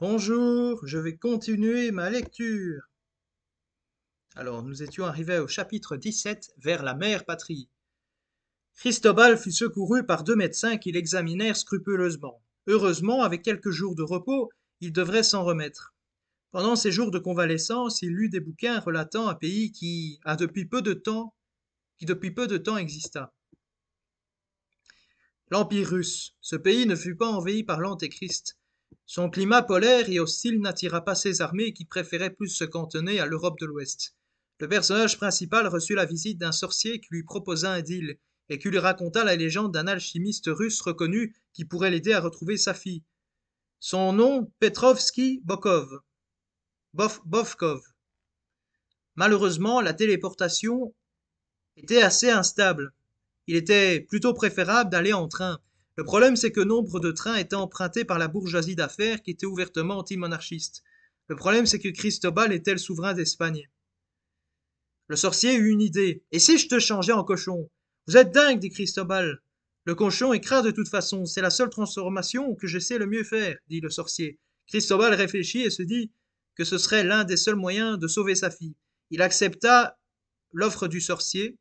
Bonjour, je vais continuer ma lecture. Alors nous étions arrivés au chapitre 17, vers la mère patrie. Christobal fut secouru par deux médecins qui l'examinèrent scrupuleusement. Heureusement, avec quelques jours de repos, il devrait s'en remettre. Pendant ses jours de convalescence, il lut des bouquins relatant un pays qui a depuis peu de temps, qui depuis peu de temps exista. L'Empire russe. Ce pays ne fut pas envahi par l'Antéchrist, son climat polaire et hostile n'attira pas ses armées qui préféraient plus se cantonner à l'Europe de l'Ouest. Le personnage principal reçut la visite d'un sorcier qui lui proposa un deal et qui lui raconta la légende d'un alchimiste russe reconnu qui pourrait l'aider à retrouver sa fille. Son nom, Petrovski Bokov. Bof, Malheureusement, la téléportation était assez instable. Il était plutôt préférable d'aller en train, le problème, c'est que nombre de trains étaient empruntés par la bourgeoisie d'affaires qui était ouvertement anti-monarchiste. Le problème, c'est que Cristobal était le souverain d'Espagne. Le sorcier eut une idée. Et si je te changeais en cochon Vous êtes dingue, dit Cristobal. Le cochon écrase de toute façon, c'est la seule transformation que je sais le mieux faire, dit le sorcier. Cristobal réfléchit et se dit que ce serait l'un des seuls moyens de sauver sa fille. Il accepta l'offre du sorcier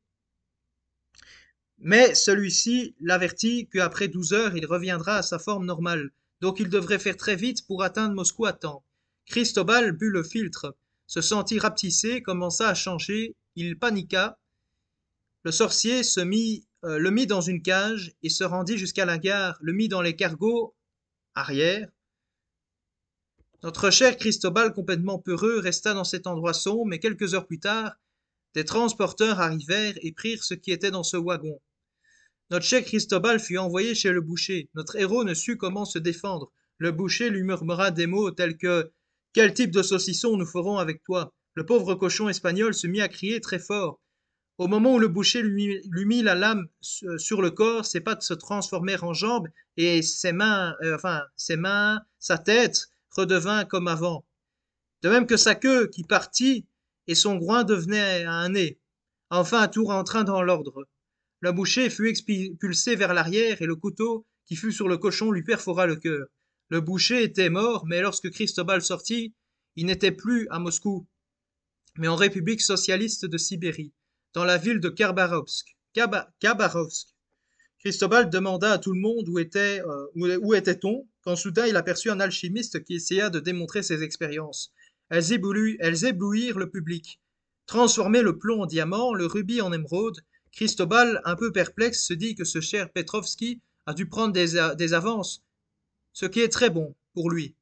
mais celui-ci l'avertit qu'après 12 heures, il reviendra à sa forme normale, donc il devrait faire très vite pour atteindre Moscou à temps. Cristobal but le filtre, se sentit rapetissé, commença à changer, il paniqua. Le sorcier se mit, euh, le mit dans une cage et se rendit jusqu'à la gare, le mit dans les cargos arrière. Notre cher Cristobal, complètement peureux, resta dans cet endroit sombre, mais quelques heures plus tard, des transporteurs arrivèrent et prirent ce qui était dans ce wagon notre cher Cristobal fut envoyé chez le boucher. Notre héros ne sut comment se défendre. Le boucher lui murmura des mots tels que Quel type de saucisson nous ferons avec toi Le pauvre cochon espagnol se mit à crier très fort. Au moment où le boucher lui, mit la lame sur le corps, ses pattes se transformèrent en jambes et ses mains, euh, enfin, ses mains, sa tête redevint comme avant. De même que sa queue qui partit et son groin devenait un nez. Enfin, tout rentra dans l'ordre le boucher fut expulsé vers l'arrière et le couteau qui fut sur le cochon lui perfora le cœur. Le boucher était mort, mais lorsque Christobal sortit, il n'était plus à Moscou, mais en République socialiste de Sibérie, dans la ville de Khabarovsk. Cristobal demanda à tout le monde où était euh, où, était-on, quand soudain il aperçut un alchimiste qui essaya de démontrer ses expériences. Elles, éblouirent, elles éblouirent le public. Transformer le plomb en diamant, le rubis en émeraude, Christobal, un peu perplexe, se dit que ce cher Petrovski a dû prendre des, avances, ce qui est très bon pour lui.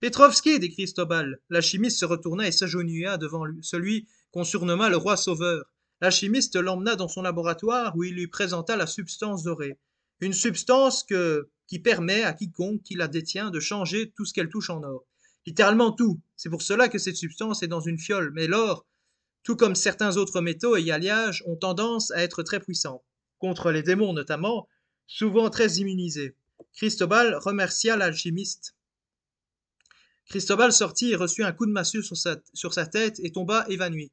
Petrovski, dit Cristobal. L'alchimiste se retourna et s'agenouilla devant lui, celui qu'on surnomma le roi sauveur. L'alchimiste l'emmena dans son laboratoire où il lui présenta la substance dorée. Une substance que, qui permet à quiconque qui la détient de changer tout ce qu'elle touche en or. Littéralement tout. C'est pour cela que cette substance est dans une fiole. Mais l'or, tout comme certains autres métaux et alliages ont tendance à être très puissants, contre les démons notamment, souvent très immunisés. Cristobal remercia l'alchimiste. Cristobal sortit et reçut un coup de massue sur sa, tête et tomba évanoui.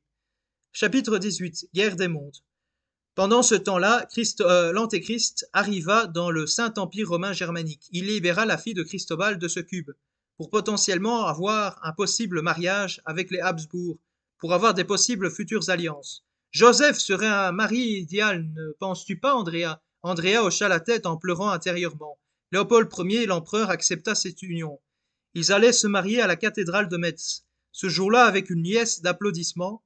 Chapitre 18 Guerre des mondes. Pendant ce temps-là, euh, l'Antéchrist arriva dans le Saint-Empire romain germanique. Il libéra la fille de Cristobal de ce cube, pour potentiellement avoir un possible mariage avec les Habsbourg, pour avoir des possibles futures alliances. Joseph serait un mari idéal, ne penses-tu pas, Andrea Andrea hocha la tête en pleurant intérieurement. Léopold Ier, l'empereur, accepta cette union. Ils allaient se marier à la cathédrale de Metz. Ce jour-là, avec une nièce d'applaudissements,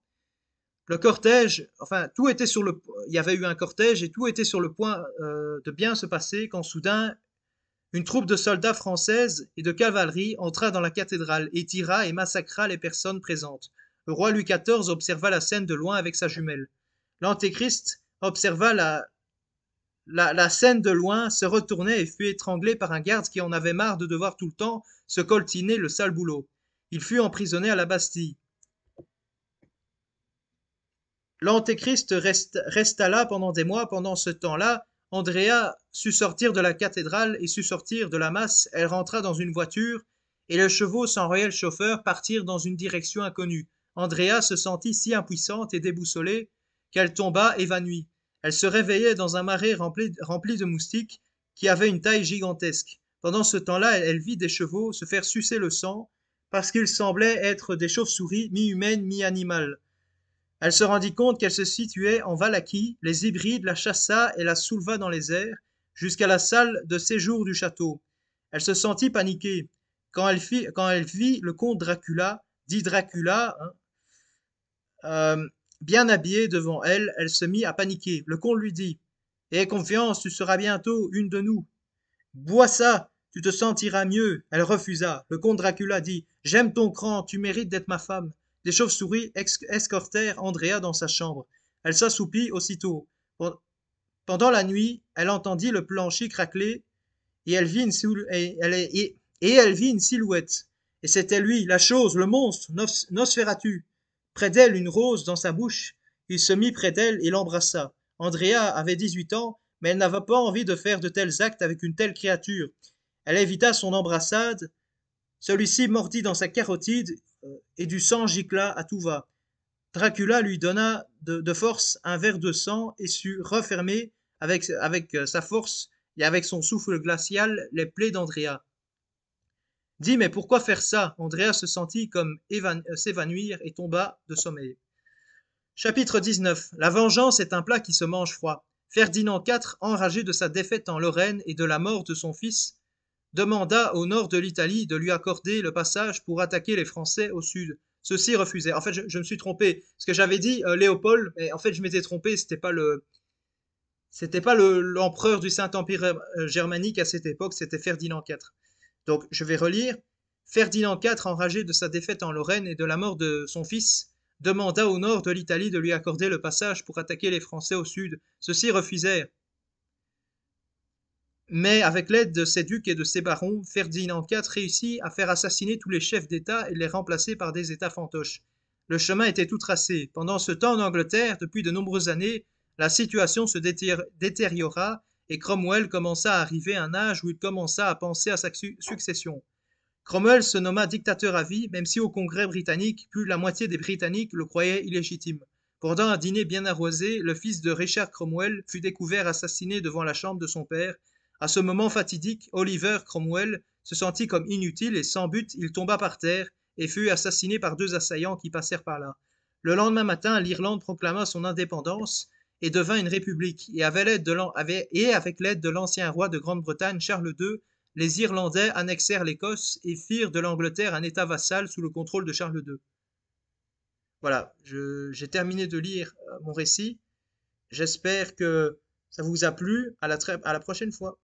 le cortège, enfin, tout était sur le, il y avait eu un cortège et tout était sur le point euh, de bien se passer quand soudain, une troupe de soldats françaises et de cavalerie entra dans la cathédrale et tira et massacra les personnes présentes. Le roi Louis XIV observa la scène de loin avec sa jumelle. L'antéchrist observa la, la, scène de loin, se retournait et fut étranglé par un garde qui en avait marre de devoir tout le temps se coltiner le sale boulot. Il fut emprisonné à la Bastille. L'antéchrist resta, resta là pendant des mois. Pendant ce temps-là, Andrea sut sortir de la cathédrale et sut sortir de la masse. Elle rentra dans une voiture et les chevaux sans réel chauffeur partirent dans une direction inconnue. Andrea se sentit si impuissante et déboussolée qu'elle tomba évanouie. Elle se réveillait dans un marais rempli, de moustiques qui avaient une taille gigantesque. Pendant ce temps-là, elle vit des chevaux se faire sucer le sang parce qu'ils semblaient être des chauves-souris mi-humaines, mi-animales. Elle se rendit compte qu'elle se situait en Valachie. les hybrides la chassa et la souleva dans les airs jusqu'à la salle de séjour du château. Elle se sentit paniquée. Quand elle, vit le comte Dracula, dit Dracula, hein, euh, bien habillée devant elle, elle se mit à paniquer. Le comte lui dit Aie confiance, tu seras bientôt une de nous. Bois ça, tu te sentiras mieux. Elle refusa. Le comte Dracula dit J'aime ton cran, tu mérites d'être ma femme. Des chauves-souris escortèrent Andrea dans sa chambre. Elle s'assoupit aussitôt. Pendant la nuit, elle entendit le plancher craquer et elle vit une, silhouette. Et c'était lui, la chose, le monstre, Nosferatu près d'elle une rose dans sa bouche. Il se mit près d'elle et l'embrassa. Andrea avait 18 ans, mais elle n'avait pas envie de faire de tels actes avec une telle créature. Elle évita son embrassade. Celui-ci mordit dans sa carotide euh, et du sang gicla à tout va. Dracula lui donna de, force un verre de sang et sut refermer avec, avec euh, sa force et avec son souffle glacial les plaies d'Andrea dit Mais pourquoi faire ça Andrea se sentit comme euh, s'évanouir et tomba de sommeil. Chapitre 19 La vengeance est un plat qui se mange froid. Ferdinand IV, enragé de sa défaite en Lorraine et de la mort de son fils, demanda au nord de l'Italie de lui accorder le passage pour attaquer les Français au sud. Ceux-ci refusaient. En fait, je, me suis trompé. Ce que j'avais dit, euh, Léopold, en fait, je m'étais trompé. C'était pas le, c'était pas l'empereur du Saint-Empire euh, germanique à cette époque. C'était Ferdinand IV. Donc je vais relire. Ferdinand IV, enragé de sa défaite en Lorraine et de la mort de son fils, demanda au nord de l'Italie de lui accorder le passage pour attaquer les Français au sud. Ceux-ci refusèrent. Mais avec l'aide de ses ducs et de ses barons, Ferdinand IV réussit à faire assassiner tous les chefs d'État et les remplacer par des États fantoches. Le chemin était tout tracé. Pendant ce temps en Angleterre, depuis de nombreuses années, la situation se détériora et Cromwell commença à arriver à un âge où il commença à penser à sa succession. Cromwell se nomma dictateur à vie, même si au Congrès britannique, plus la moitié des Britanniques le croyaient illégitime. Pendant un dîner bien arrosé, le fils de Richard Cromwell fut découvert assassiné devant la chambre de son père. À ce moment fatidique, Oliver Cromwell se sentit comme inutile et sans but, il tomba par terre et fut assassiné par deux assaillants qui passèrent par là. Le lendemain matin, l'Irlande proclama son indépendance, et devint une république, et, avec l'aide de l'ancien roi de Grande-Bretagne, Charles II, les Irlandais annexèrent l'Écosse et firent de l'Angleterre un État vassal sous le contrôle de Charles II. Voilà, j'ai terminé de lire euh, mon récit. J'espère que ça vous a plu. à la prochaine fois.